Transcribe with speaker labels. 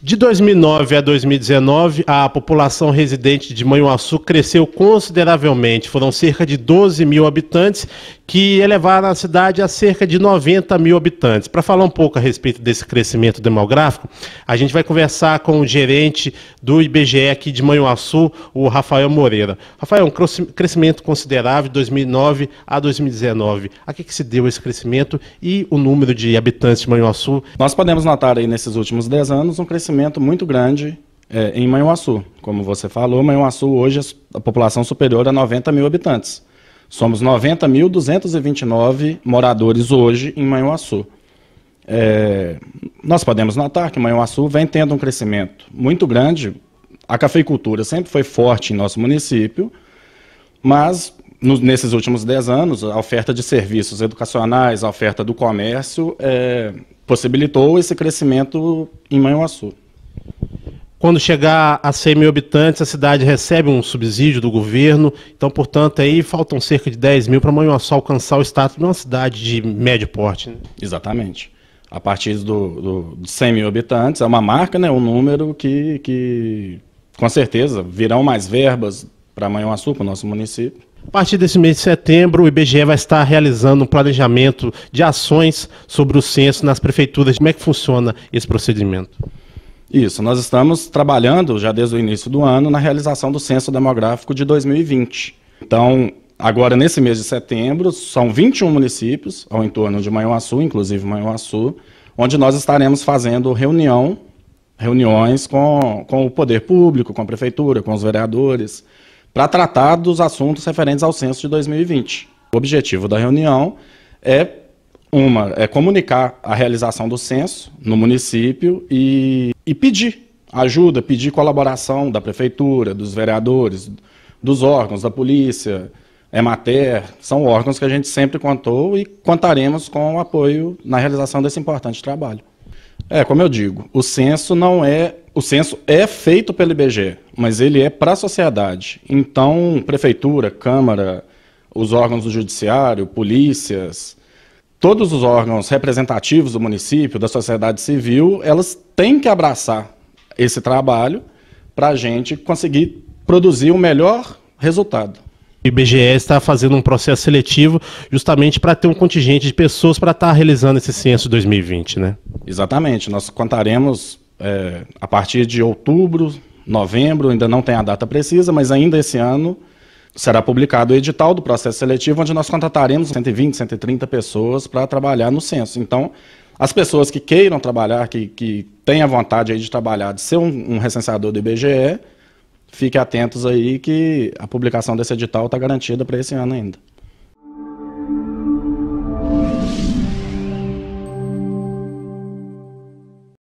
Speaker 1: De 2009 a 2019, a população residente de Manhuaçu cresceu consideravelmente. Foram cerca de 12 mil habitantes, que elevaram a cidade a cerca de 90 mil habitantes. Para falar um pouco a respeito desse crescimento demográfico, a gente vai conversar com o gerente do IBGE aqui de Manhuaçu, o Rafael Moreira. Rafael, um crescimento considerável de 2009 a 2019. A que, que se deu esse crescimento e o número de habitantes de Manhuaçu? Nós podemos notar aí nesses últimos 10 anos
Speaker 2: um crescimento crescimento muito grande é, em Manhuaçu. Como você falou, Manhuaçu hoje é a população superior a 90 mil habitantes. Somos 90.229 moradores hoje em Manhuaçu. É, nós podemos notar que Manhuaçu vem tendo um crescimento muito grande. A cafeicultura sempre foi forte em nosso município, mas nesses últimos 10 anos, a oferta de serviços educacionais, a oferta do comércio, é, possibilitou esse crescimento em Manhuaçu.
Speaker 1: Quando chegar a 100 mil habitantes, a cidade recebe um subsídio do governo. Então, portanto, aí faltam cerca de 10 mil para Manhuaçá alcançar o status de uma cidade de médio porte. Né? Exatamente.
Speaker 2: A partir do, do, de 100 mil habitantes, é uma marca, né, um número que, que com certeza virão mais verbas para Manhuaçu, para o nosso município.
Speaker 1: A partir desse mês de setembro, o IBGE vai estar realizando um planejamento de ações sobre o censo nas prefeituras. Como é que funciona esse procedimento?
Speaker 2: Isso, nós estamos trabalhando já desde o início do ano na realização do censo demográfico de 2020. Então, agora nesse mês de setembro, são 21 municípios ao entorno de Manhuaçu, inclusive Manhuaçu, onde nós estaremos fazendo reunião, reuniões com, com o poder público, com a prefeitura, com os vereadores, para tratar dos assuntos referentes ao censo de 2020. O objetivo da reunião é uma é comunicar a realização do censo no município e, e pedir ajuda, pedir colaboração da prefeitura, dos vereadores, dos órgãos, da polícia, Emater, são órgãos que a gente sempre contou e contaremos com o apoio na realização desse importante trabalho. É, como eu digo, o censo não é. O censo é feito pelo IBGE, mas ele é para a sociedade. Então, prefeitura, Câmara, os órgãos do Judiciário, polícias, todos os órgãos representativos do município, da sociedade civil, elas têm que abraçar esse trabalho para a gente conseguir produzir o um melhor
Speaker 1: resultado. O IBGE está fazendo um processo seletivo justamente para ter um contingente de pessoas para estar tá realizando esse censo 2020, né? Exatamente. Nós contaremos
Speaker 2: é, a partir de outubro, novembro, ainda não tem a data precisa, mas ainda esse ano será publicado o edital do processo seletivo, onde nós contrataremos 120, 130 pessoas para trabalhar no censo. Então, as pessoas que queiram trabalhar, que, que tenham vontade de trabalhar, de ser um, um recenseador do IBGE, fiquem atentos aí que a publicação desse edital está garantida para esse ano ainda.